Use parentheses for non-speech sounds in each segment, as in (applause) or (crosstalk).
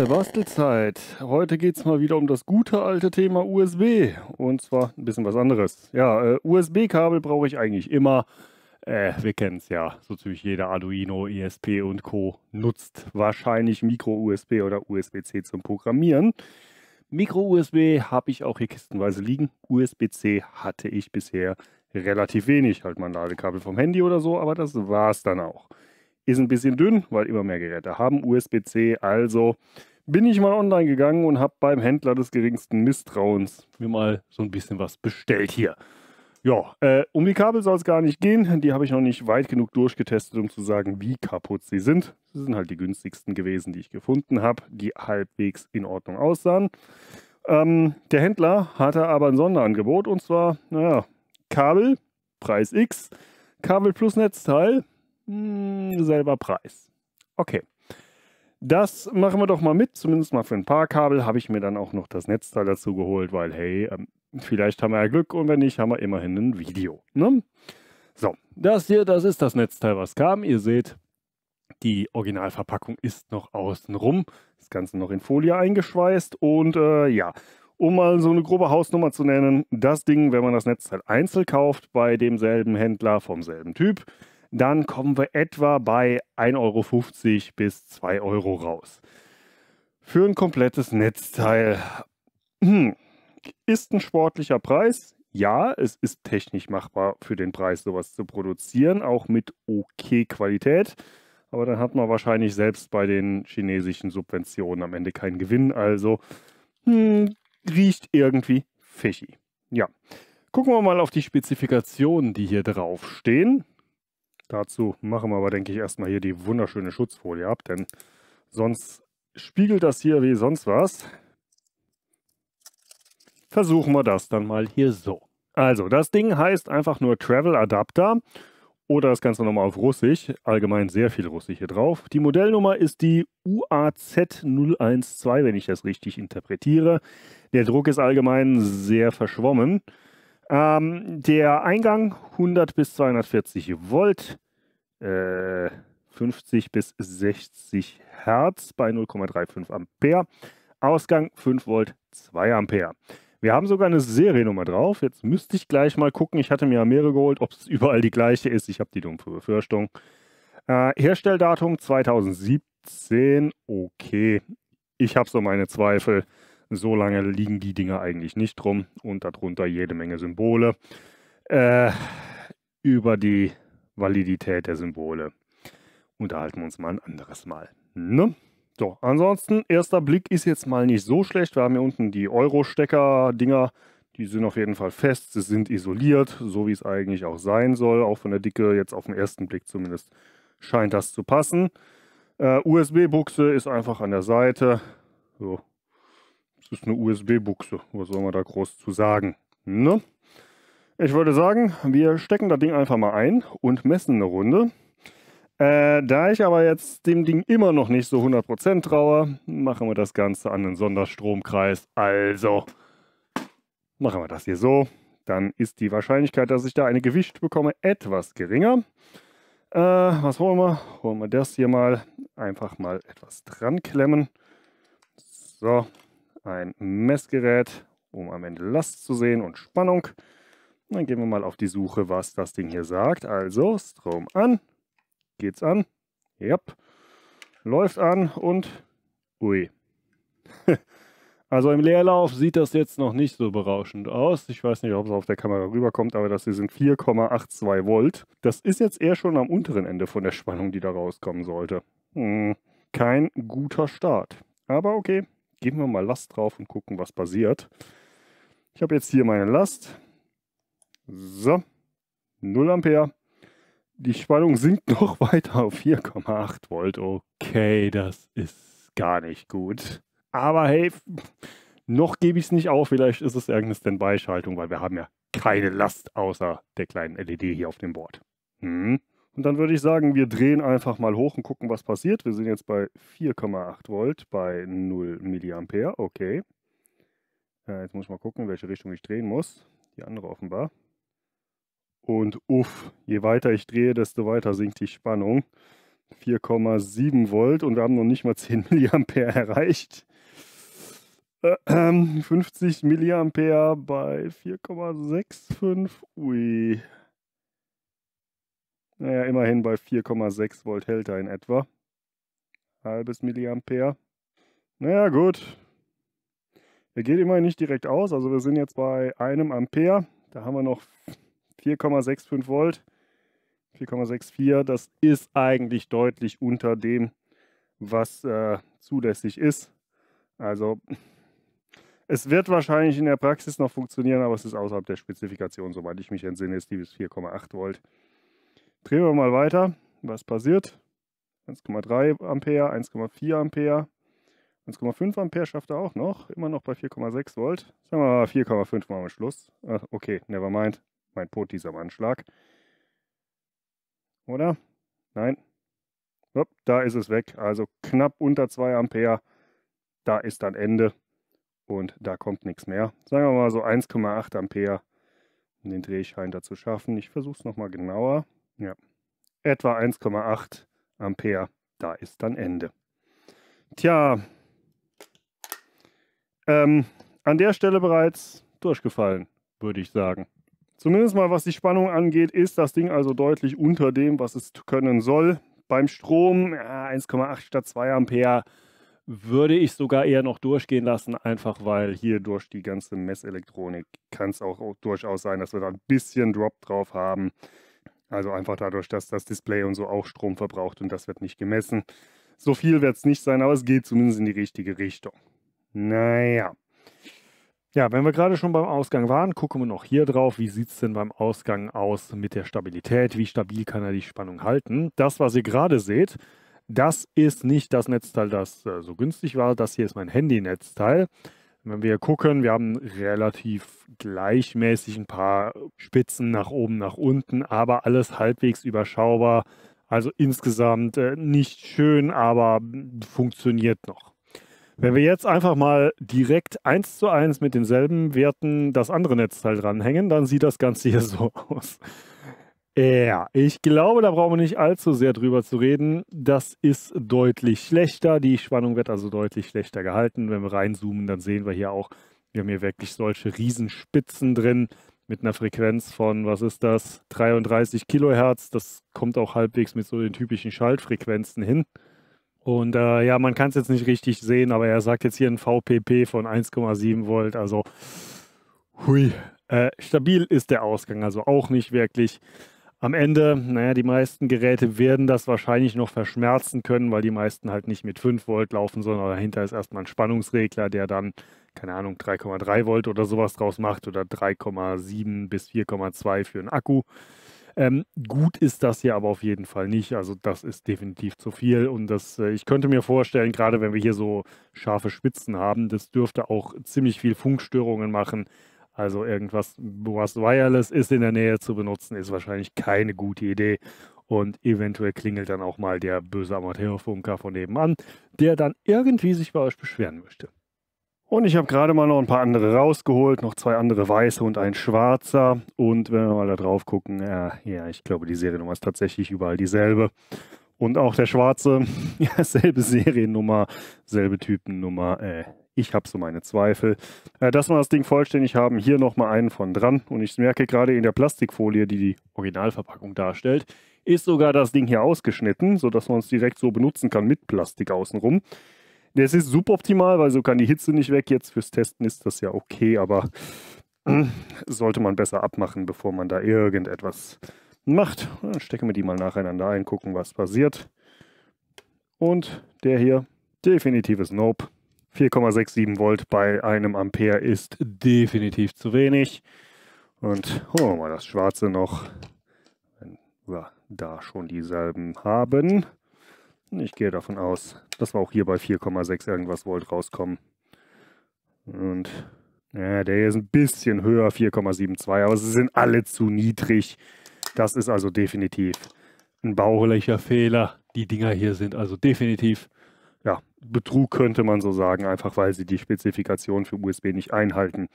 Freunde, Bastelzeit. Heute geht es mal wieder um das gute alte Thema USB. Und zwar ein bisschen was anderes. Ja, äh, USB-Kabel brauche ich eigentlich immer. Äh, wir kennen es ja. So ziemlich jeder Arduino, ESP und Co. nutzt wahrscheinlich Micro-USB oder USB-C zum Programmieren. Micro-USB habe ich auch hier kistenweise liegen. USB-C hatte ich bisher relativ wenig. Halt mal ein Ladekabel vom Handy oder so, aber das war es dann auch ist ein bisschen dünn, weil immer mehr Geräte haben USB-C. Also bin ich mal online gegangen und habe beim Händler des geringsten Misstrauens mir mal so ein bisschen was bestellt hier. Ja, äh, um die Kabel soll es gar nicht gehen. Die habe ich noch nicht weit genug durchgetestet, um zu sagen, wie kaputt sie sind. Sie sind halt die günstigsten gewesen, die ich gefunden habe, die halbwegs in Ordnung aussahen. Ähm, der Händler hatte aber ein Sonderangebot und zwar, naja, Kabel, Preis X, Kabel plus Netzteil, mh, hm, selber Preis. Okay. Das machen wir doch mal mit, zumindest mal für ein paar Kabel. Habe ich mir dann auch noch das Netzteil dazu geholt, weil hey, ähm, vielleicht haben wir ja Glück und wenn nicht, haben wir immerhin ein Video. Ne? So, das hier, das ist das Netzteil, was kam. Ihr seht, die Originalverpackung ist noch außen rum. Das Ganze noch in Folie eingeschweißt und äh, ja, um mal so eine grobe Hausnummer zu nennen, das Ding, wenn man das Netzteil einzeln kauft bei demselben Händler vom selben Typ, dann kommen wir etwa bei 1,50 Euro bis 2 Euro raus. Für ein komplettes Netzteil hm, ist ein sportlicher Preis. Ja, es ist technisch machbar, für den Preis sowas zu produzieren, auch mit okay Qualität. Aber dann hat man wahrscheinlich selbst bei den chinesischen Subventionen am Ende keinen Gewinn. Also hm, riecht irgendwie fishy. Ja. Gucken wir mal auf die Spezifikationen, die hier draufstehen. Dazu machen wir aber, denke ich, erstmal hier die wunderschöne Schutzfolie ab, denn sonst spiegelt das hier wie sonst was. Versuchen wir das dann mal hier so. Also, das Ding heißt einfach nur Travel Adapter oder das Ganze nochmal auf Russisch. Allgemein sehr viel Russisch hier drauf. Die Modellnummer ist die UAZ012, wenn ich das richtig interpretiere. Der Druck ist allgemein sehr verschwommen. Ähm, der Eingang 100 bis 240 Volt, äh, 50 bis 60 Hertz bei 0,35 Ampere. Ausgang 5 Volt, 2 Ampere. Wir haben sogar eine Seriennummer drauf. Jetzt müsste ich gleich mal gucken. Ich hatte mir ja mehrere geholt, ob es (laughs) überall die gleiche ist. Ich habe die dumme Befürchtung. Äh, Herstelldatum 2017. Okay. Ich habe so meine Zweifel. So lange liegen die Dinger eigentlich nicht drum und darunter jede Menge Symbole äh, über die Validität der Symbole. Unterhalten wir uns mal ein anderes Mal. Ne? So, ansonsten, erster Blick ist jetzt mal nicht so schlecht. Wir haben hier unten die Euro-Stecker-Dinger. Die sind auf jeden Fall fest, sie sind isoliert, so wie es eigentlich auch sein soll. Auch von der Dicke jetzt auf den ersten Blick zumindest scheint das zu passen. Äh, USB-Buchse ist einfach an der Seite. So, es ist eine USB-Buchse. Was soll man da groß zu sagen? Ne? Ich würde sagen, wir stecken das Ding einfach mal ein und messen eine Runde. Äh, da ich aber jetzt dem Ding immer noch nicht so 100% traue, machen wir das Ganze an den Sonderstromkreis. Also machen wir das hier so. Dann ist die Wahrscheinlichkeit, dass ich da eine Gewicht bekomme, etwas geringer. Äh, was holen wir? Holen wir das hier mal. Einfach mal etwas dran klemmen. So, ein Messgerät, um am Ende Last zu sehen und Spannung. dann gehen wir mal auf die Suche, was das Ding hier sagt. Also Strom an, geht's an, yep. läuft an und ui. (laughs) also im Leerlauf sieht das jetzt noch nicht so berauschend aus. Ich weiß nicht, ob es auf der Kamera rüberkommt, aber das hier sind 4,82 Volt. Das ist jetzt eher schon am unteren Ende von der Spannung, die da rauskommen sollte. Hm, kein guter Start. Aber okay, geben wir mal Last drauf und gucken, was passiert. Ich habe jetzt hier meine Last. So, 0 Ampere. Die Spannung sinkt (laughs) noch weiter auf 4,8 Volt. Okay, das ist gar nicht gut. Aber hey, noch gebe ich es nicht auf. Vielleicht ist es irgendeine Standby-Schaltung, weil wir haben ja keine Last außer der kleinen LED hier auf dem Board. Hm. Und dann würde ich sagen, wir drehen einfach mal hoch und gucken, was passiert. Wir sind jetzt bei 4,8 Volt bei 0 Milliampere. Okay. Ja, jetzt muss ich mal gucken, in welche Richtung ich drehen muss. Die andere offenbar. Und uff, je weiter ich drehe, desto weiter sinkt die Spannung. 4,7 Volt und wir haben noch nicht mal 10 (laughs) Milliampere erreicht. 50 Milliampere bei 4,65. Ui, naja, immerhin bei 4,6 Volt hält er in etwa. Halbes Milliampere. Naja, gut. Er geht immerhin nicht direkt aus. Also wir sind jetzt bei einem Ampere. Da haben wir noch 4,65 Volt. 4,64. Das ist eigentlich deutlich unter dem, was äh, zulässig ist. Also es wird wahrscheinlich in der Praxis noch funktionieren, aber es ist außerhalb der Spezifikation. Soweit ich mich entsinne, ist die bis 4,8 Volt. Drehen wir mal weiter. Was passiert? 1,3 Ampere, 1,4 Ampere, 1,5 Ampere schafft er auch noch. Immer noch bei 4,6 Volt. Sagen wir mal 4,5 machen wir Schluss. Ach, okay, never mind. Mein Poti ist am Anschlag. Oder? Nein. Hopp, da ist es weg. Also knapp unter 2 Ampere. Da ist dann Ende. Und da kommt nichts mehr. Sagen wir mal so 1,8 Ampere. Den Dreh scheint er zu schaffen. Ich versuche es nochmal genauer. Ja. Etwa 1,8 Ampere. Da ist dann Ende. Tja, ähm, an der Stelle bereits durchgefallen, würde ich sagen. Zumindest mal was die Spannung angeht, ist das Ding also deutlich unter dem, was es können soll. Beim Strom ja, 1,8 statt 2 Ampere würde ich sogar eher noch durchgehen lassen, einfach weil hier durch die ganze Messelektronik kann es auch durchaus sein, dass wir da ein bisschen Drop drauf haben. Also einfach dadurch, dass das Display und so auch Strom verbraucht und das wird nicht gemessen. So viel wird es nicht sein, aber es geht zumindest in die richtige Richtung. Naja. Ja, wenn wir gerade schon beim Ausgang waren, gucken wir noch hier drauf. Wie sieht es denn beim Ausgang aus mit der Stabilität? Wie stabil kann er die Spannung halten? Das, was ihr gerade seht, das ist nicht das Netzteil, das äh, so günstig war. Das hier ist mein Handy-Netzteil wenn wir gucken, wir haben relativ gleichmäßig ein paar Spitzen nach oben, nach unten, aber alles halbwegs überschaubar. Also insgesamt äh, nicht schön, aber funktioniert noch. Wenn wir jetzt einfach mal direkt eins zu eins mit denselben Werten das andere Netzteil dranhängen, dann sieht das Ganze hier (laughs) so aus. Ja, ich glaube, da brauchen wir nicht allzu sehr drüber zu reden. Das ist deutlich schlechter. Die Spannung wird also deutlich schlechter gehalten. Wenn wir reinzoomen, dann sehen wir hier auch, wir haben hier wirklich solche Riesenspitzen drin mit einer Frequenz von, was ist das, 33 Kilohertz. Das kommt auch halbwegs mit so den typischen Schaltfrequenzen hin. Und äh, ja, man kann es jetzt nicht richtig sehen, aber er sagt jetzt hier ein VPP von 1,7 Volt. Also, hui, äh, stabil ist der Ausgang also auch nicht wirklich am Ende, naja, die meisten Geräte werden das wahrscheinlich noch verschmerzen können, weil die meisten halt nicht mit 5 Volt laufen, sondern dahinter ist erstmal ein Spannungsregler, der dann, keine Ahnung, 3,3 Volt oder sowas draus macht oder 3,7 bis 4,2 für einen Akku. Ähm, gut ist das hier aber auf jeden Fall nicht. Also das ist definitiv zu viel. Und das, äh, ich könnte mir vorstellen, gerade wenn wir hier so scharfe Spitzen haben, das dürfte auch ziemlich viel Funkstörungen machen, also irgendwas, was wireless ist in der Nähe zu benutzen, ist wahrscheinlich keine gute Idee. Und eventuell klingelt dann auch mal der böse Amateurfunker von nebenan, der dann irgendwie sich bei euch beschweren möchte. Und ich habe gerade mal noch ein paar andere rausgeholt, noch zwei andere weiße und ein schwarzer. Und wenn wir mal da drauf gucken, ja, ja ich glaube, die Seriennummer ist tatsächlich überall dieselbe. Und auch der schwarze, (laughs) ja, selbe Seriennummer, selbe Typennummer, äh, ich habe so meine Zweifel. Äh, dass wir das Ding vollständig haben, hier nochmal einen von dran. Und ich merke gerade in der Plastikfolie, die die Originalverpackung darstellt, ist sogar das Ding hier ausgeschnitten, sodass man es direkt so benutzen kann mit Plastik außenrum. Das ist suboptimal, weil so kann die Hitze nicht weg. Jetzt fürs Testen ist das ja okay, aber hm, sollte man besser abmachen, bevor man da irgendetwas macht. Dann stecken wir die mal nacheinander ein, gucken, was passiert. Und der hier, definitives Nope. 4,67 Volt bei einem Ampere ist definitiv zu wenig. Und holen wir mal das Schwarze noch, wenn wir da schon dieselben haben. Ich gehe davon aus, dass wir auch hier bei 4,6 irgendwas Volt rauskommen. Und ja, der hier ist ein bisschen höher, 4,72, aber sie sind alle zu niedrig. Das ist also definitiv ein baulicher Fehler. Die Dinger hier sind also definitiv ja, Betrug könnte man so sagen, einfach weil sie die Spezifikation für USB nicht einhalten.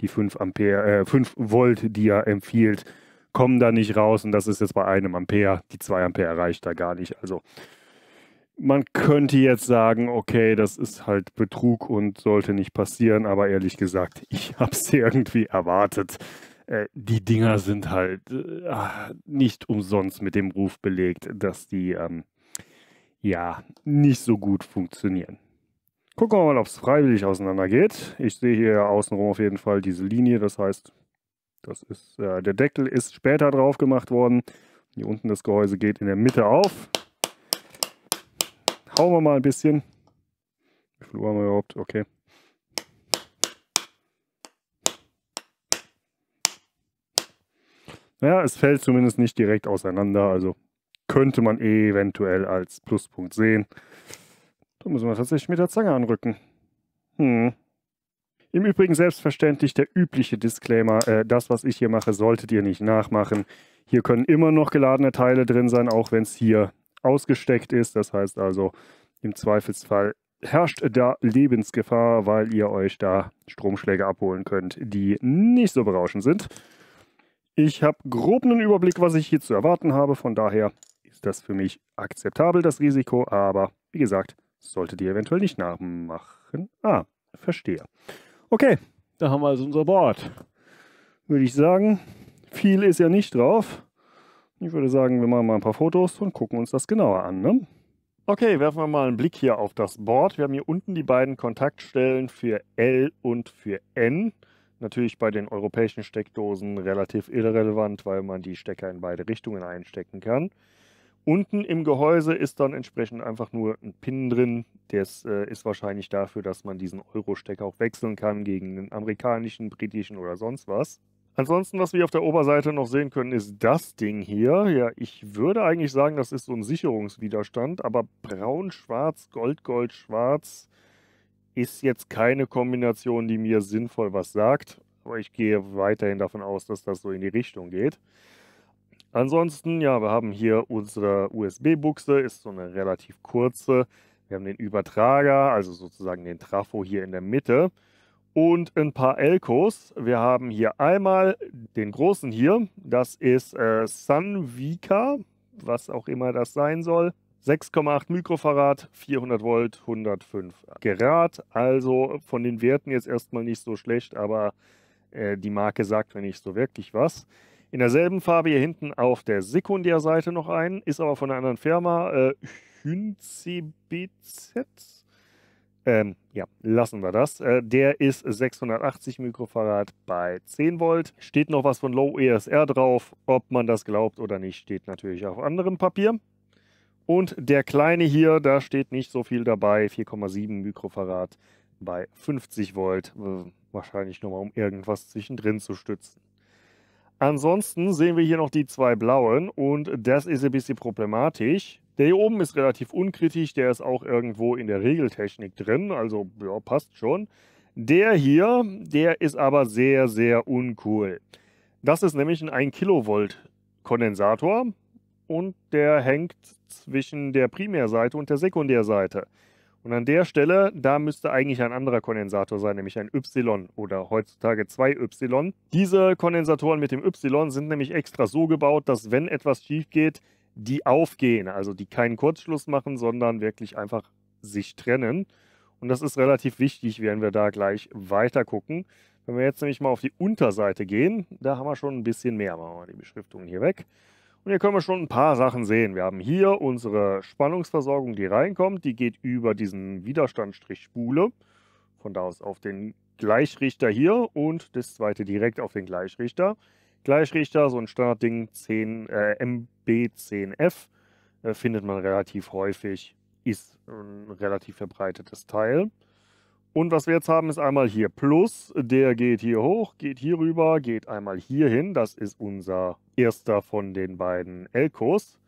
Die 5, Ampere, äh, 5 Volt, die er empfiehlt, kommen da nicht raus und das ist jetzt bei einem Ampere. Die 2 Ampere erreicht da gar nicht. Also man könnte jetzt sagen, okay, das ist halt Betrug und sollte nicht passieren, aber ehrlich gesagt, (laughs) ich habe es irgendwie erwartet. Äh, die Dinger sind halt äh, nicht umsonst mit dem Ruf belegt, dass die ähm, ja, nicht so gut funktionieren. Gucken wir mal, ob es freiwillig auseinandergeht. Ich sehe hier außenrum auf jeden Fall diese Linie, das heißt, das ist, äh, der Deckel ist später drauf gemacht worden. Hier unten das Gehäuse geht in der Mitte auf. Hauen wir mal ein bisschen. Wie viel haben wir überhaupt? Okay. Naja, es fällt zumindest nicht direkt auseinander, also könnte man eventuell als Pluspunkt sehen. Da müssen wir tatsächlich mit der Zange anrücken. Hm. Im Übrigen selbstverständlich der übliche Disclaimer, äh, das, was ich hier mache, solltet ihr nicht nachmachen. Hier können immer noch geladene Teile drin sein, auch wenn es hier ausgesteckt ist. Das heißt also, im Zweifelsfall herrscht da Lebensgefahr, weil ihr euch da Stromschläge abholen könnt, die nicht so berauschend sind. Ich habe grob einen Überblick, was ich hier zu erwarten habe. Von daher das für mich akzeptabel, das Risiko, aber wie gesagt, solltet ihr eventuell nicht nachmachen. Ah, verstehe. Okay, da haben wir also unser Board. Würde ich sagen, viel ist ja nicht drauf. Ich würde sagen, wir machen mal ein paar Fotos und gucken uns das genauer an. Ne? Okay, werfen wir mal einen Blick hier auf das Board. Wir haben hier unten die beiden Kontaktstellen für L und für N. Natürlich bei den europäischen Steckdosen relativ irrelevant, weil man die Stecker in beide Richtungen einstecken kann. Unten im Gehäuse ist dann entsprechend einfach nur ein Pin drin. Der äh, ist wahrscheinlich dafür, dass man diesen Euro-Stecker auch wechseln kann gegen einen amerikanischen, britischen oder sonst was. Ansonsten, was wir auf der Oberseite noch sehen können, ist das Ding hier. Ja, ich würde eigentlich sagen, das ist so ein Sicherungswiderstand, aber braun, schwarz, gold, gold, schwarz ist jetzt keine Kombination, die mir sinnvoll was sagt. Aber ich gehe weiterhin davon aus, dass das so in die Richtung geht. Ansonsten, ja, wir haben hier unsere USB-Buchse, ist so eine relativ kurze. Wir haben den Übertrager, also sozusagen den Trafo hier in der Mitte und ein paar Elkos. Wir haben hier einmal den großen hier, das ist äh, Sunvika, was auch immer das sein soll. 6,8 Mikrofarad, 400 Volt, 105 Grad. Also von den Werten jetzt erstmal nicht so schlecht, aber äh, die Marke sagt mir nicht so wirklich was. In derselben Farbe hier hinten auf der Sekundärseite noch einen, ist aber von einer anderen Firma, äh, HynCBZ. Ähm, ja, lassen wir das. Äh, der ist 680 Mikrofarad bei 10 Volt. Steht noch was von Low ESR drauf. Ob man das glaubt oder nicht, steht natürlich auf anderem Papier. Und der kleine hier, da steht nicht so viel dabei. 4,7 Mikrofarad bei 50 Volt. Äh, wahrscheinlich nur mal, um irgendwas zwischendrin zu stützen. Ansonsten sehen wir hier noch die zwei blauen und das ist ein bisschen problematisch. Der hier oben ist relativ unkritisch, der ist auch irgendwo in der Regeltechnik drin, also ja, passt schon. Der hier, der ist aber sehr, sehr uncool. Das ist nämlich ein 1 Kilovolt Kondensator und der hängt zwischen der Primärseite und der Sekundärseite. Und an der Stelle, da müsste eigentlich ein anderer Kondensator sein, nämlich ein Y oder heutzutage 2Y. Diese Kondensatoren mit dem Y sind nämlich extra so gebaut, dass wenn etwas schief geht, die aufgehen, also die keinen Kurzschluss machen, sondern wirklich einfach sich trennen. Und das ist relativ wichtig, werden wir da gleich weiter gucken. Wenn wir jetzt nämlich mal auf die Unterseite gehen, da haben wir schon ein bisschen mehr. Machen wir mal die Beschriftungen hier weg. Und hier können wir schon ein paar Sachen sehen. Wir haben hier unsere Spannungsversorgung, die reinkommt. Die geht über diesen Widerstandstrich-Spule. Von da aus auf den Gleichrichter hier und das zweite direkt auf den Gleichrichter. Gleichrichter, so ein Standardding 10, äh, MB10F, äh, findet man relativ häufig, ist ein relativ verbreitetes Teil. Und was wir jetzt haben, ist einmal hier Plus, der geht hier hoch, geht hier rüber, geht einmal hier hin. Das ist unser erster von den beiden Elkos.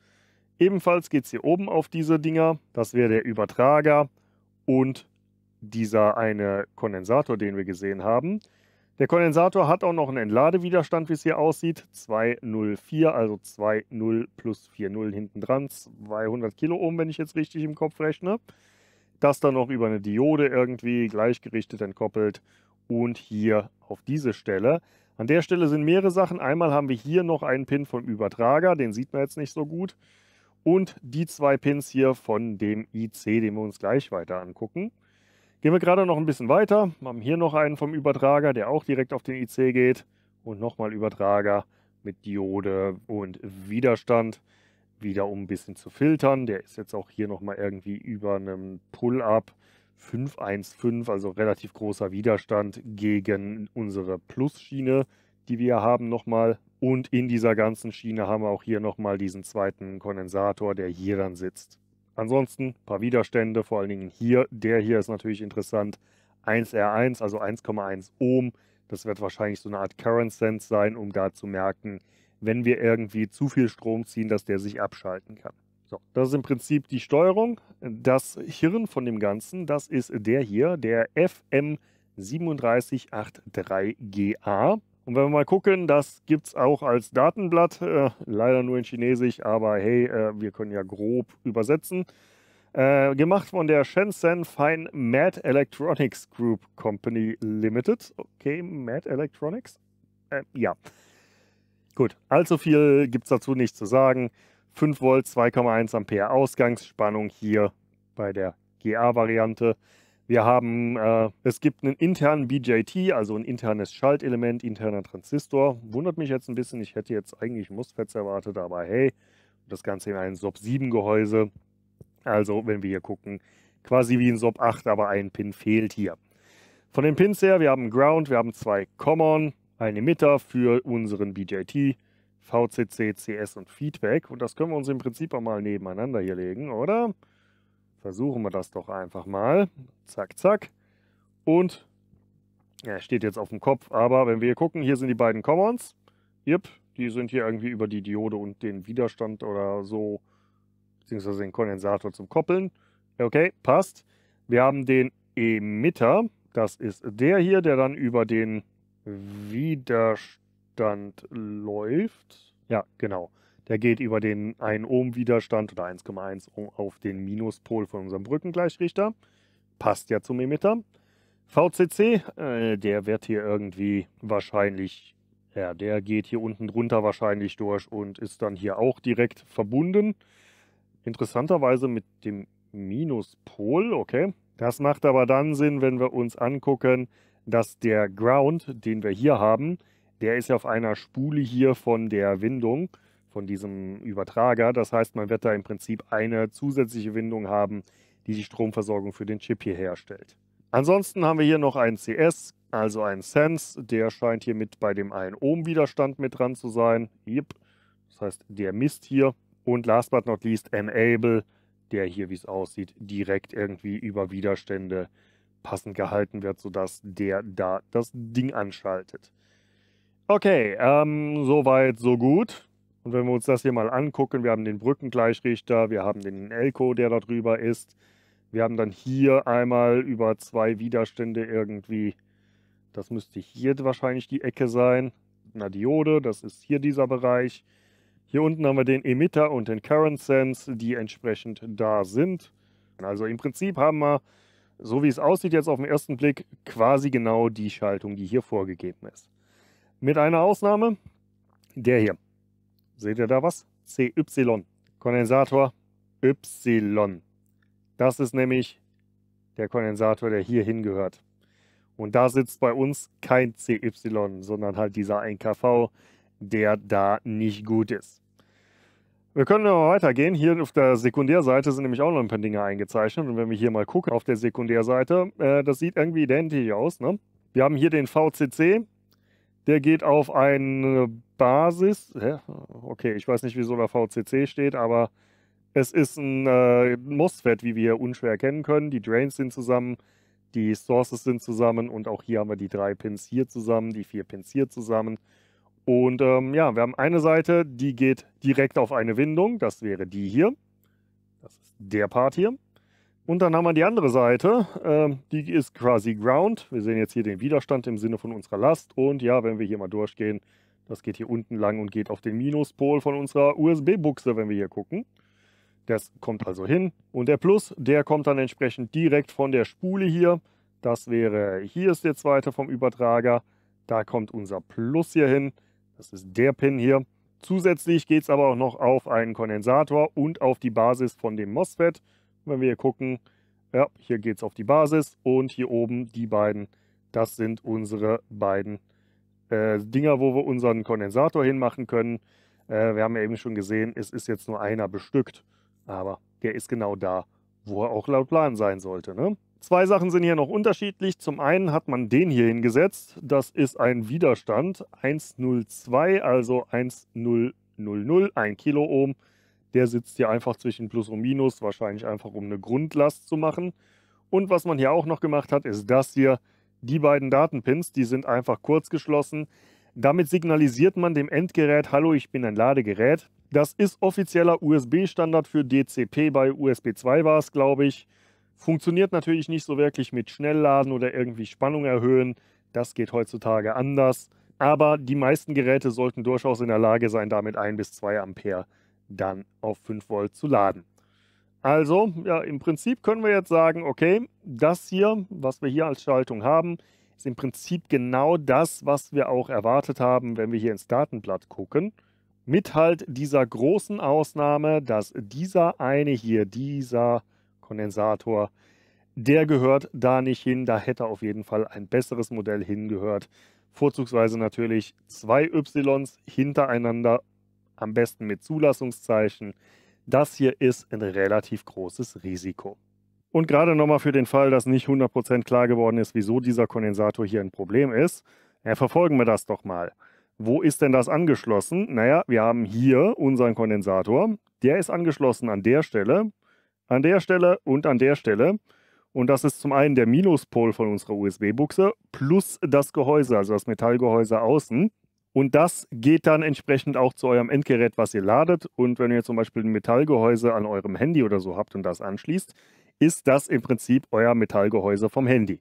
Ebenfalls geht es hier oben auf diese Dinger. Das wäre der Übertrager und dieser eine Kondensator, den wir gesehen haben. Der Kondensator hat auch noch einen Entladewiderstand, wie es hier aussieht. 204, also 20 plus 40 hinten dran, 200 Kiloohm, wenn ich jetzt richtig im Kopf rechne das dann noch über eine Diode irgendwie gleichgerichtet entkoppelt und hier auf diese Stelle. An der Stelle sind mehrere Sachen. Einmal haben wir hier noch einen Pin vom Übertrager, den sieht man jetzt nicht so gut. Und die zwei Pins hier von dem IC, den wir uns gleich weiter angucken. Gehen wir gerade noch ein bisschen weiter, wir haben hier noch einen vom Übertrager, der auch direkt auf den IC geht. Und nochmal Übertrager mit Diode und Widerstand wieder um ein bisschen zu filtern. Der ist jetzt auch hier nochmal irgendwie über einem Pull-up 515, also relativ großer Widerstand gegen unsere Plus-Schiene, die wir haben nochmal. Und in dieser ganzen Schiene haben wir auch hier nochmal diesen zweiten Kondensator, der hier dann sitzt. Ansonsten ein paar Widerstände, vor allen Dingen hier. Der hier ist natürlich interessant. 1R1, also 1,1 Ohm. Das wird wahrscheinlich so eine Art Current Sense sein, um da zu merken, wenn wir irgendwie zu viel Strom ziehen, dass der sich abschalten kann. So, das ist im Prinzip die Steuerung. Das Hirn von dem Ganzen, das ist der hier, der FM3783GA. Und wenn wir mal gucken, das gibt es auch als Datenblatt, äh, leider nur in Chinesisch, aber hey, äh, wir können ja grob übersetzen. Äh, gemacht von der Shenzhen Fine Mad Electronics Group Company Limited. Okay, Mad Electronics? Äh, ja. Gut, allzu viel gibt es dazu nicht zu sagen. 5 Volt, 2,1 Ampere Ausgangsspannung hier bei der GA-Variante. Wir haben, äh, es gibt einen internen BJT, also ein internes Schaltelement, interner Transistor. Wundert mich jetzt ein bisschen, ich hätte jetzt eigentlich MOSFETs erwartet, aber hey, das Ganze in einem SOP-7-Gehäuse. Also, wenn wir hier gucken, quasi wie ein SOP-8, aber ein Pin fehlt hier. Von den Pins her, wir haben Ground, wir haben zwei Common, ein Emitter für unseren BJT, VCC, CS und Feedback. Und das können wir uns im Prinzip auch mal nebeneinander hier legen, oder? Versuchen wir das doch einfach mal. Zack, zack. Und, ja, steht jetzt auf dem Kopf, aber wenn wir hier gucken, hier sind die beiden Commons. Yep, die sind hier irgendwie über die Diode und den Widerstand oder so, beziehungsweise den Kondensator zum Koppeln. Okay, passt. Wir haben den Emitter, das ist der hier, der dann über den Widerstand läuft. Ja, genau. Der geht über den 1 Ohm-Widerstand oder 1,1 auf den Minuspol von unserem Brückengleichrichter. Passt ja zum Emitter. VCC, äh, der wird hier irgendwie wahrscheinlich, ja, der geht hier unten drunter wahrscheinlich durch und ist dann hier auch direkt verbunden. Interessanterweise mit dem Minuspol, okay. Das macht aber dann Sinn, wenn wir uns angucken, dass der Ground, den wir hier haben, der ist ja auf einer Spule hier von der Windung, von diesem Übertrager. Das heißt, man wird da im Prinzip eine zusätzliche Windung haben, die die Stromversorgung für den Chip hier herstellt. Ansonsten haben wir hier noch einen CS, also einen Sense. Der scheint hier mit bei dem 1 Ohm Widerstand mit dran zu sein. Yep. Das heißt, der misst hier. Und last but not least Enable, der hier, wie es aussieht, direkt irgendwie über Widerstände passend gehalten wird, sodass der da das Ding anschaltet. Okay, ähm, soweit, so gut. Und wenn wir uns das hier mal angucken, wir haben den Brückengleichrichter, wir haben den Elko, der da drüber ist. Wir haben dann hier einmal über zwei Widerstände irgendwie, das müsste hier wahrscheinlich die Ecke sein, eine Diode, das ist hier dieser Bereich. Hier unten haben wir den Emitter und den Current Sense, die entsprechend da sind. Also im Prinzip haben wir so wie es aussieht jetzt auf den ersten Blick, quasi genau die Schaltung, die hier vorgegeben ist. Mit einer Ausnahme, der hier. Seht ihr da was? CY, Kondensator Y. Das ist nämlich der Kondensator, der hier hingehört. Und da sitzt bei uns kein CY, sondern halt dieser 1KV, der da nicht gut ist. Wir können aber weitergehen. Hier auf der Sekundärseite sind nämlich auch noch ein paar Dinge eingezeichnet. Und wenn wir hier mal gucken auf der Sekundärseite, äh, das sieht irgendwie identisch aus. Ne? Wir haben hier den VCC. Der geht auf eine Basis. Hä? Okay, ich weiß nicht, wieso da VCC steht, aber es ist ein äh, MOSFET, wie wir unschwer erkennen können. Die Drains sind zusammen, die Sources sind zusammen und auch hier haben wir die drei Pins hier zusammen, die vier Pins hier zusammen und ähm, ja, wir haben eine Seite, die geht direkt auf eine Windung. Das wäre die hier. Das ist der Part hier. Und dann haben wir die andere Seite, ähm, die ist quasi Ground. Wir sehen jetzt hier den Widerstand im Sinne von unserer Last. Und ja, wenn wir hier mal durchgehen, das geht hier unten lang und geht auf den Minuspol von unserer USB-Buchse, wenn wir hier gucken. Das kommt also hin. Und der Plus, der kommt dann entsprechend direkt von der Spule hier. Das wäre, hier ist der zweite vom Übertrager. Da kommt unser Plus hier hin. Das ist der Pin hier. Zusätzlich geht es aber auch noch auf einen Kondensator und auf die Basis von dem MOSFET. Wenn wir hier gucken, ja, hier geht es auf die Basis und hier oben die beiden, das sind unsere beiden äh, Dinger, wo wir unseren Kondensator hinmachen können. Äh, wir haben ja eben schon gesehen, es ist jetzt nur einer bestückt, aber der ist genau da, wo er auch laut Plan sein sollte. Ne? Zwei Sachen sind hier noch unterschiedlich. Zum einen hat man den hier hingesetzt. Das ist ein Widerstand 102, also 1000, 1 Kiloohm. Der sitzt hier einfach zwischen Plus und Minus, wahrscheinlich einfach um eine Grundlast zu machen. Und was man hier auch noch gemacht hat, ist das hier. Die beiden Datenpins, die sind einfach kurz geschlossen. Damit signalisiert man dem Endgerät, hallo, ich bin ein Ladegerät. Das ist offizieller USB-Standard für DCP, bei USB 2 war es, glaube ich. Funktioniert natürlich nicht so wirklich mit Schnellladen oder irgendwie Spannung erhöhen. Das geht heutzutage anders. Aber die meisten Geräte sollten durchaus in der Lage sein, damit 1 bis 2 Ampere dann auf 5 Volt zu laden. Also, ja, im Prinzip können wir jetzt sagen, okay, das hier, was wir hier als Schaltung haben, ist im Prinzip genau das, was wir auch erwartet haben, wenn wir hier ins Datenblatt gucken. Mit halt dieser großen Ausnahme, dass dieser eine hier, dieser Kondensator, der gehört da nicht hin. Da hätte auf jeden Fall ein besseres Modell hingehört. Vorzugsweise natürlich zwei Ys hintereinander, am besten mit Zulassungszeichen. Das hier ist ein relativ großes Risiko. Und gerade nochmal für den Fall, dass nicht 100% klar geworden ist, wieso dieser Kondensator hier ein Problem ist, ja, verfolgen wir das doch mal. Wo ist denn das angeschlossen? Naja, wir haben hier unseren Kondensator. Der ist angeschlossen an der Stelle an der Stelle und an der Stelle. Und das ist zum einen der Minuspol von unserer USB-Buchse plus das Gehäuse, also das Metallgehäuse außen. Und das geht dann entsprechend auch zu eurem Endgerät, was ihr ladet. Und wenn ihr zum Beispiel ein Metallgehäuse an eurem Handy oder so habt und das anschließt, ist das im Prinzip euer Metallgehäuse vom Handy.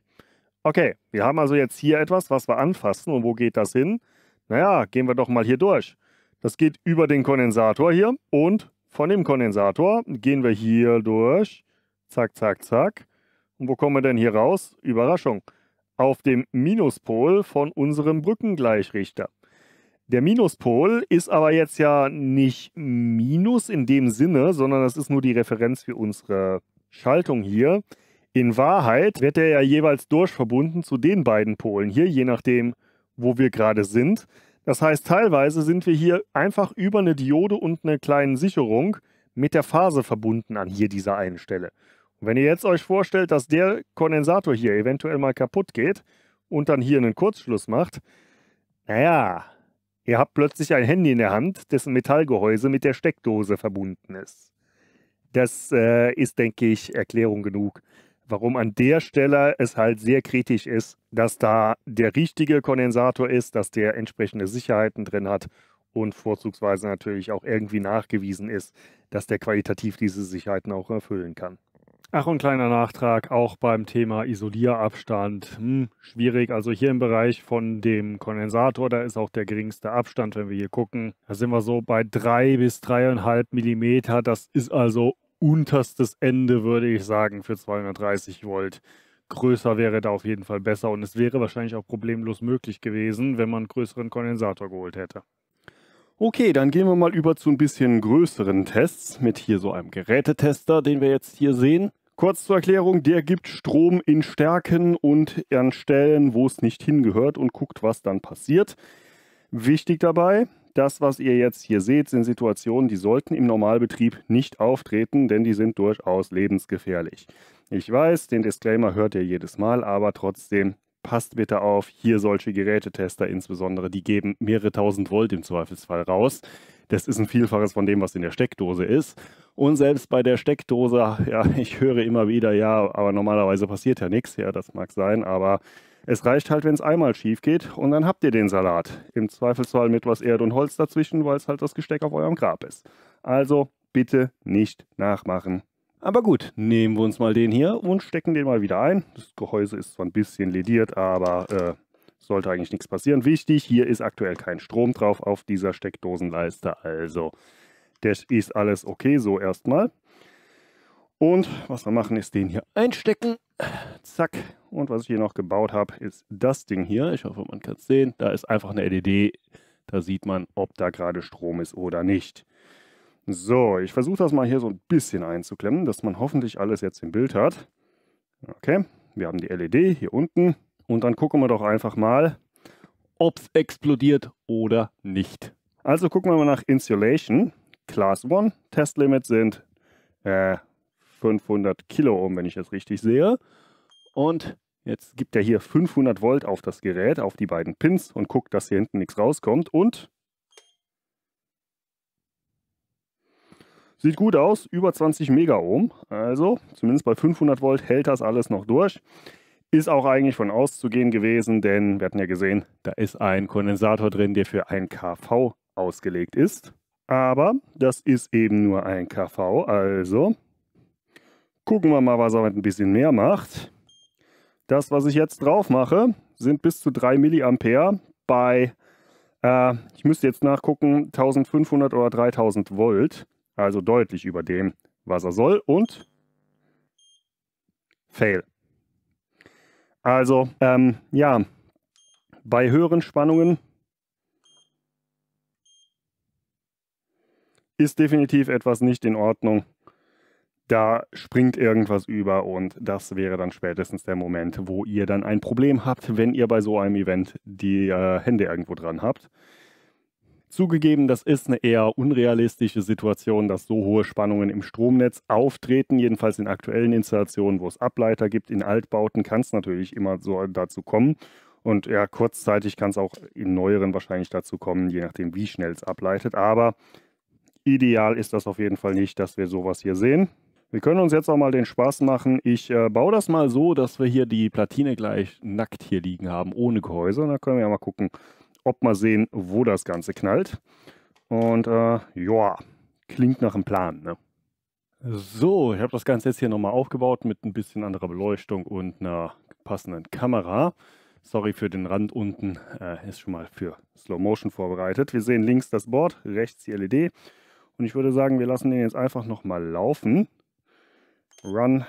Okay, wir haben also jetzt hier etwas, was wir anfassen. Und wo geht das hin? Naja, gehen wir doch mal hier durch. Das geht über den Kondensator hier und von dem Kondensator gehen wir hier durch. Zack, zack, zack. Und wo kommen wir denn hier raus? Überraschung. Auf dem Minuspol von unserem Brückengleichrichter. Der Minuspol ist aber jetzt ja nicht Minus in dem Sinne, sondern das ist nur die Referenz für unsere Schaltung hier. In Wahrheit wird er ja jeweils durchverbunden zu den beiden Polen hier, je nachdem, wo wir gerade sind. Das heißt, teilweise sind wir hier einfach über eine Diode und eine kleine Sicherung mit der Phase verbunden an hier dieser einen Stelle. Und wenn ihr jetzt euch vorstellt, dass der Kondensator hier eventuell mal kaputt geht und dann hier einen Kurzschluss macht, naja, ihr habt plötzlich ein Handy in der Hand, dessen Metallgehäuse mit der Steckdose verbunden ist. Das äh, ist, denke ich, Erklärung genug, warum an der Stelle es halt sehr kritisch ist, dass da der richtige Kondensator ist, dass der entsprechende Sicherheiten drin hat und vorzugsweise natürlich auch irgendwie nachgewiesen ist, dass der qualitativ diese Sicherheiten auch erfüllen kann. Ach, und kleiner Nachtrag auch beim Thema Isolierabstand. Hm, schwierig, also hier im Bereich von dem Kondensator, da ist auch der geringste Abstand, wenn wir hier gucken. Da sind wir so bei drei bis dreieinhalb Millimeter. Das ist also unterstes Ende, würde ich sagen, für 230 Volt. Größer wäre da auf jeden Fall besser und es wäre wahrscheinlich auch problemlos möglich gewesen, wenn man einen größeren Kondensator geholt hätte. Okay, dann gehen wir mal über zu ein bisschen größeren Tests mit hier so einem Gerätetester, den wir jetzt hier sehen. Kurz zur Erklärung, der gibt Strom in Stärken und an Stellen, wo es nicht hingehört und guckt, was dann passiert. Wichtig dabei, das, was ihr jetzt hier seht, sind Situationen, die sollten im Normalbetrieb nicht auftreten, denn die sind durchaus lebensgefährlich. Ich weiß, den Disclaimer hört ihr jedes Mal, aber trotzdem passt bitte auf, hier solche Gerätetester insbesondere, die geben mehrere tausend Volt im Zweifelsfall raus. Das ist ein Vielfaches von dem, was in der Steckdose ist. Und selbst bei der Steckdose, ja, ich höre immer wieder, ja, aber normalerweise passiert ja nichts. Ja, das mag sein, aber es reicht halt, wenn es einmal schief geht und dann habt ihr den Salat. Im Zweifelsfall mit was Erde und Holz dazwischen, weil es halt das Gesteck auf eurem Grab ist. Also bitte nicht nachmachen. Aber gut, nehmen wir uns mal den hier und stecken den mal wieder ein. Das Gehäuse ist zwar ein bisschen lediert, aber äh, sollte eigentlich nichts passieren. Wichtig, hier ist aktuell kein Strom drauf auf dieser Steckdosenleiste. Also das ist alles okay so erstmal. Und was wir machen ist den hier einstecken Zack. Und was ich hier noch gebaut habe, ist das Ding hier. Ich hoffe, man kann es sehen. Da ist einfach eine LED. Da sieht man, ob da gerade Strom ist oder nicht. So, ich versuche das mal hier so ein bisschen einzuklemmen, dass man hoffentlich alles jetzt im Bild hat. Okay, wir haben die LED hier unten. Und dann gucken wir doch einfach mal, ob es explodiert oder nicht. Also gucken wir mal nach Insulation. Class 1 Testlimit sind äh, 500 Kiloohm, wenn ich das richtig sehe. Und jetzt gibt er hier 500 Volt auf das Gerät, auf die beiden Pins und guckt, dass hier hinten nichts rauskommt. Und Sieht gut aus, über 20 Megaohm. Also zumindest bei 500 Volt hält das alles noch durch. Ist auch eigentlich von auszugehen gewesen, denn wir hatten ja gesehen, da ist ein Kondensator drin, der für ein KV ausgelegt ist. Aber das ist eben nur ein KV, also Gucken wir mal, was er mit ein bisschen mehr macht. Das, was ich jetzt drauf mache, sind bis zu 3 mA bei, äh, ich müsste jetzt nachgucken, 1500 oder 3000 Volt. Also deutlich über dem, was er soll. Und Fail. Also, ähm, ja, bei höheren Spannungen ist definitiv etwas nicht in Ordnung da springt irgendwas über und das wäre dann spätestens der Moment, wo ihr dann ein Problem habt, wenn ihr bei so einem Event die äh, Hände irgendwo dran habt. Zugegeben, das ist eine eher unrealistische Situation, dass so hohe Spannungen im Stromnetz auftreten, jedenfalls in aktuellen Installationen, wo es Ableiter gibt. In Altbauten kann es natürlich immer so dazu kommen. Und ja, kurzzeitig kann es auch in neueren wahrscheinlich dazu kommen, je nachdem, wie schnell es ableitet. Aber ideal ist das auf jeden Fall nicht, dass wir sowas hier sehen. Wir können uns jetzt auch mal den Spaß machen. Ich äh, baue das mal so, dass wir hier die Platine gleich nackt hier liegen haben, ohne Gehäuse. Und dann können wir ja mal gucken, ob wir sehen, wo das Ganze knallt. Und äh, ja, klingt nach einem Plan. Ne? So, ich habe das Ganze jetzt hier nochmal aufgebaut mit ein bisschen anderer Beleuchtung und einer passenden Kamera. Sorry für den Rand unten, äh, ist schon mal für Slow Motion vorbereitet. Wir sehen links das Board, rechts die LED. Und ich würde sagen, wir lassen den jetzt einfach nochmal laufen. Run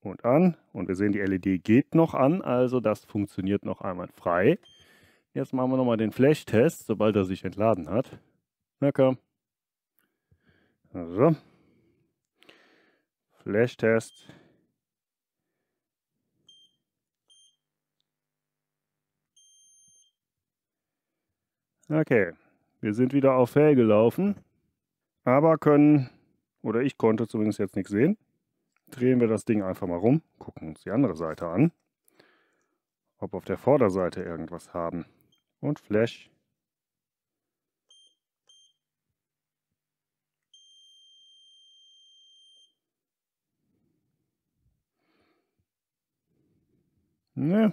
und an. Und wir sehen, die LED geht noch an, also das funktioniert noch einmal frei. Jetzt machen wir nochmal den Flash-Test, sobald er sich entladen hat. Na komm. So. Flash-Test. Okay, wir sind wieder auf Hell gelaufen, aber können oder ich konnte zumindest jetzt nichts sehen. Drehen wir das Ding einfach mal rum, gucken uns die andere Seite an, ob auf der Vorderseite irgendwas haben. Und Flash. Ne.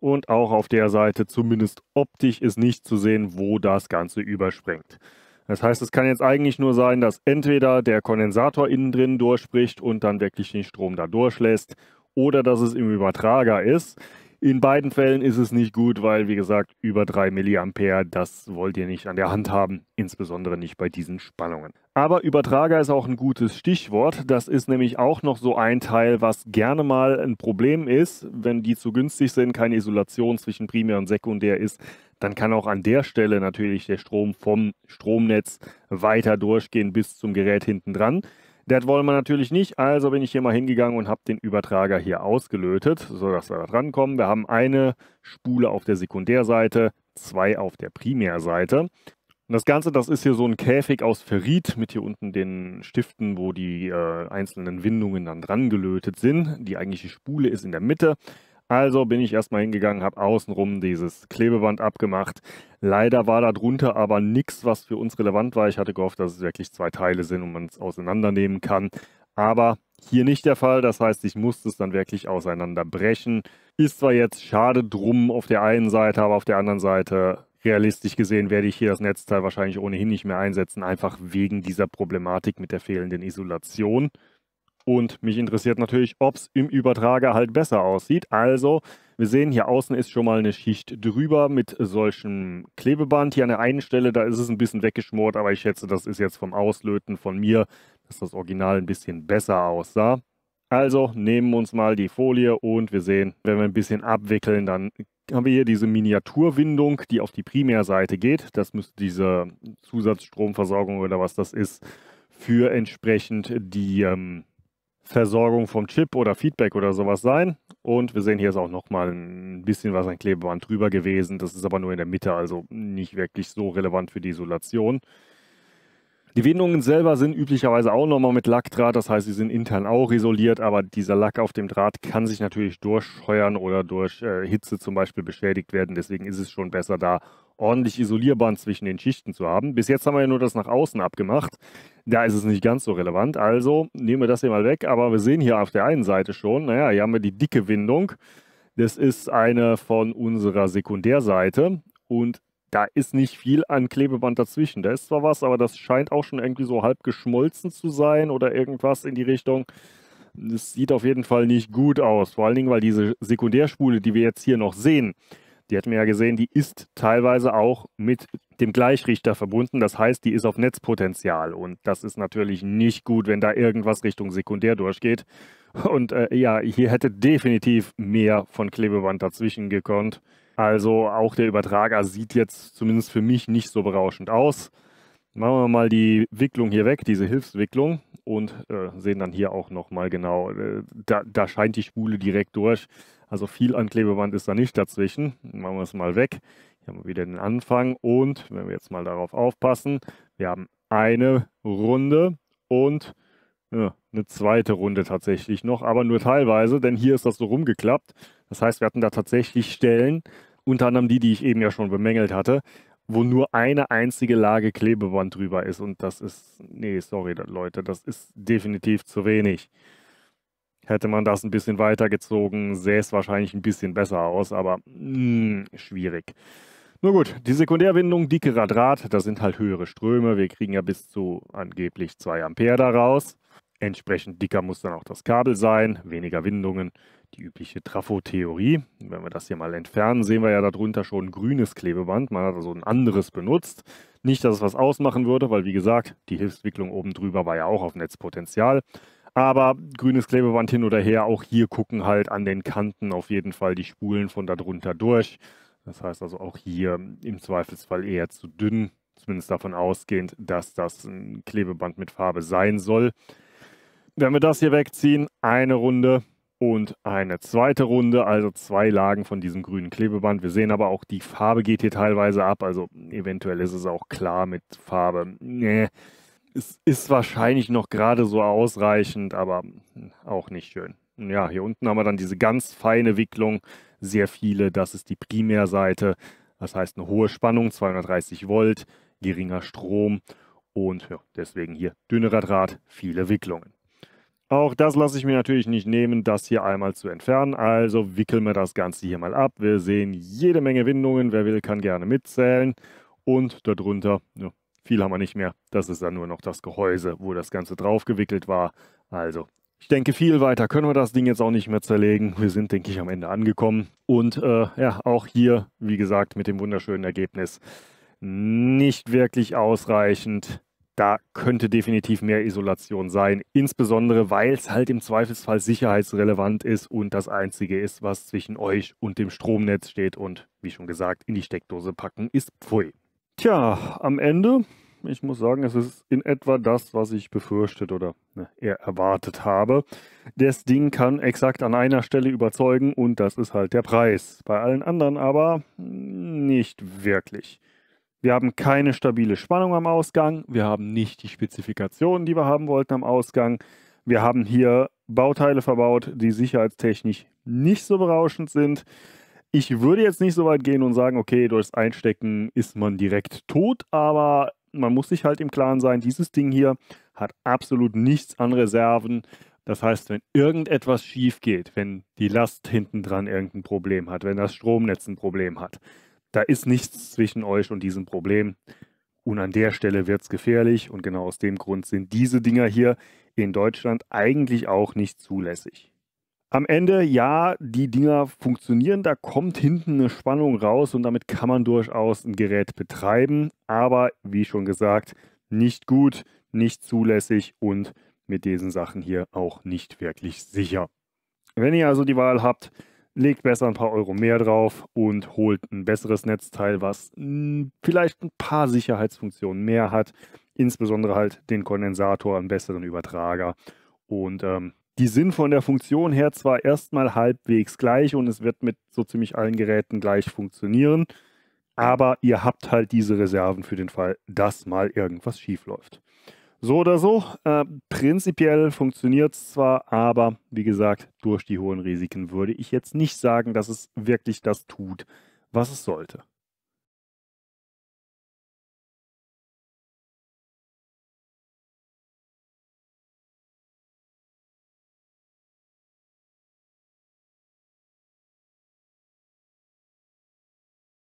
Und auch auf der Seite zumindest optisch ist nicht zu sehen, wo das Ganze überspringt. Das heißt, es kann jetzt eigentlich nur sein, dass entweder der Kondensator innen drin durchbricht und dann wirklich den Strom da durchlässt oder dass es im Übertrager ist. In beiden Fällen ist es nicht gut, weil, wie gesagt, über 3 mA, das wollt ihr nicht an der Hand haben, insbesondere nicht bei diesen Spannungen. Aber Übertrager ist auch ein gutes Stichwort. Das ist nämlich auch noch so ein Teil, was gerne mal ein Problem ist, wenn die zu günstig sind, keine Isolation zwischen Primär und Sekundär ist, dann kann auch an der Stelle natürlich der Strom vom Stromnetz weiter durchgehen bis zum Gerät hinten dran. Das wollen wir natürlich nicht, also bin ich hier mal hingegangen und habe den Übertrager hier ausgelötet, sodass wir da dran kommen. Wir haben eine Spule auf der Sekundärseite, zwei auf der Primärseite. Und das Ganze, das ist hier so ein Käfig aus Ferrit mit hier unten den Stiften, wo die äh, einzelnen Windungen dann dran gelötet sind. Die eigentliche Spule ist in der Mitte. Also bin ich erstmal hingegangen, habe außenrum dieses Klebeband abgemacht. Leider war da drunter aber nichts, was für uns relevant war. Ich hatte gehofft, dass es wirklich zwei Teile sind und man es auseinandernehmen kann. Aber hier nicht der Fall. Das heißt, ich musste es dann wirklich auseinanderbrechen. Ist zwar jetzt schade drum auf der einen Seite, aber auf der anderen Seite realistisch gesehen werde ich hier das Netzteil wahrscheinlich ohnehin nicht mehr einsetzen, einfach wegen dieser Problematik mit der fehlenden Isolation. Und mich interessiert natürlich, ob es im Übertrager halt besser aussieht. Also, wir sehen, hier außen ist schon mal eine Schicht drüber mit solchem Klebeband. Hier an der einen Stelle, da ist es ein bisschen weggeschmort, aber ich schätze, das ist jetzt vom Auslöten von mir, dass das Original ein bisschen besser aussah. Also nehmen wir uns mal die Folie und wir sehen, wenn wir ein bisschen abwickeln, dann haben wir hier diese Miniaturwindung, die auf die Primärseite geht. Das müsste diese Zusatzstromversorgung oder was das ist, für entsprechend die ähm, Versorgung vom Chip oder Feedback oder sowas sein. Und wir sehen, hier ist auch nochmal ein bisschen was an Klebeband drüber gewesen. Das ist aber nur in der Mitte, also nicht wirklich so relevant für die Isolation. Die Windungen selber sind üblicherweise auch nochmal mit Lackdraht, das heißt, sie sind intern auch isoliert, aber dieser Lack auf dem Draht kann sich natürlich durchscheuern oder durch äh, Hitze zum Beispiel beschädigt werden. Deswegen ist es schon besser, da ordentlich Isolierband zwischen den Schichten zu haben. Bis jetzt haben wir ja nur das nach außen abgemacht. Da ist es nicht ganz so relevant. Also nehmen wir das hier mal weg. Aber wir sehen hier auf der einen Seite schon, naja, hier haben wir die dicke Windung. Das ist eine von unserer Sekundärseite. Und da ist nicht viel an Klebeband dazwischen. Da ist zwar was, aber das scheint auch schon irgendwie so halb geschmolzen zu sein oder irgendwas in die Richtung. Das sieht auf jeden Fall nicht gut aus. Vor allen Dingen, weil diese Sekundärspule, die wir jetzt hier noch sehen, die hat man ja gesehen, die ist teilweise auch mit dem Gleichrichter verbunden. Das heißt, die ist auf Netzpotenzial. Und das ist natürlich nicht gut, wenn da irgendwas Richtung Sekundär durchgeht. Und äh, ja, hier hätte definitiv mehr von Klebeband dazwischen gekonnt. Also auch der Übertrager sieht jetzt zumindest für mich nicht so berauschend aus. Machen wir mal die Wicklung hier weg, diese Hilfswicklung und äh, sehen dann hier auch nochmal genau, äh, da, da scheint die Spule direkt durch. Also viel an Klebeband ist da nicht dazwischen. Machen wir es mal weg. Hier haben wir wieder den Anfang und wenn wir jetzt mal darauf aufpassen, wir haben eine Runde und ja, eine zweite Runde tatsächlich noch, aber nur teilweise, denn hier ist das so rumgeklappt. Das heißt, wir hatten da tatsächlich Stellen, unter anderem die, die ich eben ja schon bemängelt hatte, wo nur eine einzige Lage Klebeband drüber ist. Und das ist, nee, sorry Leute, das ist definitiv zu wenig. Hätte man das ein bisschen weitergezogen, sähe es wahrscheinlich ein bisschen besser aus, aber mh, hm, schwierig. Nur gut, die Sekundärwindung, dickerer Draht, das sind halt höhere Ströme. Wir kriegen ja bis zu angeblich 2 Ampere daraus. Entsprechend dicker muss dann auch das Kabel sein, weniger Windungen, die übliche Trafo-Theorie. Wenn wir das hier mal entfernen, sehen wir ja darunter schon grünes Klebeband. Man hat also ein anderes benutzt. Nicht, dass es was ausmachen würde, weil wie gesagt, die Hilfswicklung oben drüber war ja auch auf Netzpotenzial. Aber grünes Klebeband hin oder her, auch hier gucken halt an den Kanten auf jeden Fall die Spulen von darunter durch. Das heißt also auch hier im Zweifelsfall eher zu dünn, zumindest davon ausgehend, dass das ein Klebeband mit Farbe sein soll. Wenn wir das hier wegziehen, eine Runde und eine zweite Runde, also zwei Lagen von diesem grünen Klebeband. Wir sehen aber auch, die Farbe geht hier teilweise ab, also eventuell ist es auch klar mit Farbe. Nee es ist wahrscheinlich noch gerade so ausreichend, aber auch nicht schön. Ja, hier unten haben wir dann diese ganz feine Wicklung, sehr viele, das ist die Primärseite. Das heißt eine hohe Spannung, 230 Volt, geringer Strom und ja, deswegen hier dünnerer Draht, viele Wicklungen. Auch das lasse ich mir natürlich nicht nehmen, das hier einmal zu entfernen. Also wickeln wir das Ganze hier mal ab. Wir sehen jede Menge Windungen. Wer will, kann gerne mitzählen. Und darunter ja, viel haben wir nicht mehr. Das ist dann nur noch das Gehäuse, wo das Ganze draufgewickelt war. Also, ich denke, viel weiter können wir das Ding jetzt auch nicht mehr zerlegen. Wir sind, denke ich, am Ende angekommen. Und äh, ja, auch hier, wie gesagt, mit dem wunderschönen Ergebnis nicht wirklich ausreichend. Da könnte definitiv mehr Isolation sein, insbesondere weil es halt im Zweifelsfall sicherheitsrelevant ist und das Einzige ist, was zwischen euch und dem Stromnetz steht und, wie schon gesagt, in die Steckdose packen ist Pfui. Tja, am Ende, ich muss sagen, es ist in etwa das, was ich befürchtet oder ne, eher erwartet habe. Das Ding kann exakt an einer Stelle überzeugen und das ist halt der Preis. Bei allen anderen aber nicht wirklich. Wir haben keine stabile Spannung am Ausgang, wir haben nicht die Spezifikationen, die wir haben wollten am Ausgang. Wir haben hier Bauteile verbaut, die sicherheitstechnisch nicht so berauschend sind. Ich würde jetzt nicht so weit gehen und sagen, okay, durchs Einstecken ist man direkt tot, aber man muss sich halt im Klaren sein, dieses Ding hier hat absolut nichts an Reserven. Das heißt, wenn irgendetwas schief geht, wenn die Last hinten dran irgendein Problem hat, wenn das Stromnetz ein Problem hat, da ist nichts zwischen euch und diesem Problem. Und an der Stelle wird es gefährlich und genau aus dem Grund sind diese Dinger hier in Deutschland eigentlich auch nicht zulässig. Am Ende, ja, die Dinger funktionieren, da kommt hinten eine Spannung raus und damit kann man durchaus ein Gerät betreiben, aber wie schon gesagt, nicht gut, nicht zulässig und mit diesen Sachen hier auch nicht wirklich sicher. Wenn ihr also die Wahl habt, legt besser ein paar Euro mehr drauf und holt ein besseres Netzteil, was hm, vielleicht ein paar Sicherheitsfunktionen mehr hat, insbesondere halt den Kondensator, einen besseren Übertrager und ähm, die sind von der Funktion her zwar erstmal halbwegs gleich und es wird mit so ziemlich allen Geräten gleich funktionieren, aber ihr habt halt diese Reserven für den Fall, dass mal irgendwas schief läuft. So oder so, äh, prinzipiell funktioniert es zwar, aber wie gesagt, durch die hohen Risiken würde ich jetzt nicht sagen, dass es wirklich das tut, was es sollte.